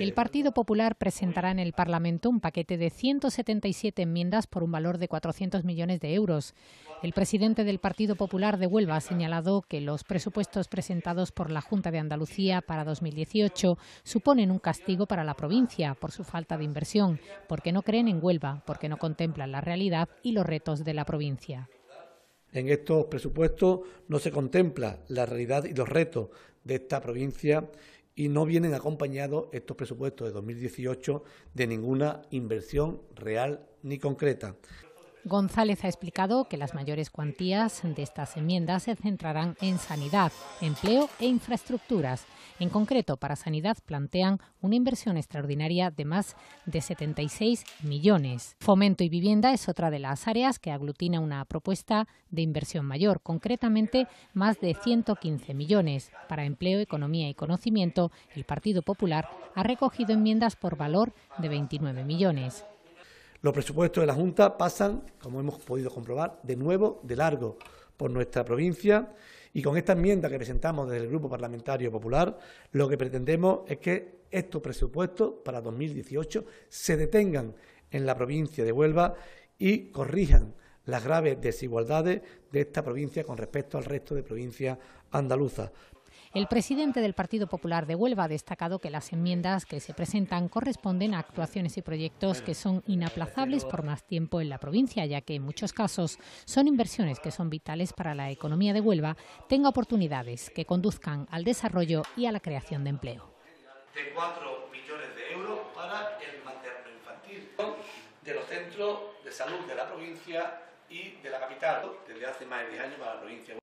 El Partido Popular presentará en el Parlamento un paquete de 177 enmiendas por un valor de 400 millones de euros. El presidente del Partido Popular de Huelva ha señalado que los presupuestos presentados por la Junta de Andalucía para 2018 suponen un castigo para la provincia por su falta de inversión, porque no creen en Huelva, porque no contemplan la realidad y los retos de la provincia. En estos presupuestos no se contempla la realidad y los retos de esta provincia y no vienen acompañados estos presupuestos de 2018 de ninguna inversión real ni concreta. González ha explicado que las mayores cuantías de estas enmiendas se centrarán en sanidad, empleo e infraestructuras. En concreto, para sanidad plantean una inversión extraordinaria de más de 76 millones. Fomento y vivienda es otra de las áreas que aglutina una propuesta de inversión mayor, concretamente más de 115 millones. Para empleo, economía y conocimiento, el Partido Popular ha recogido enmiendas por valor de 29 millones. Los presupuestos de la Junta pasan, como hemos podido comprobar, de nuevo de largo por nuestra provincia y con esta enmienda que presentamos desde el Grupo Parlamentario Popular, lo que pretendemos es que estos presupuestos para 2018 se detengan en la provincia de Huelva y corrijan las graves desigualdades de esta provincia con respecto al resto de provincias andaluzas. El presidente del Partido Popular de Huelva ha destacado que las enmiendas que se presentan corresponden a actuaciones y proyectos que son inaplazables por más tiempo en la provincia, ya que en muchos casos son inversiones que son vitales para la economía de Huelva, tenga oportunidades que conduzcan al desarrollo y a la creación de empleo. De 4 millones de euros para el materno infantil de los centros de salud de la provincia y de la capital desde hace más de 10 años para la provincia.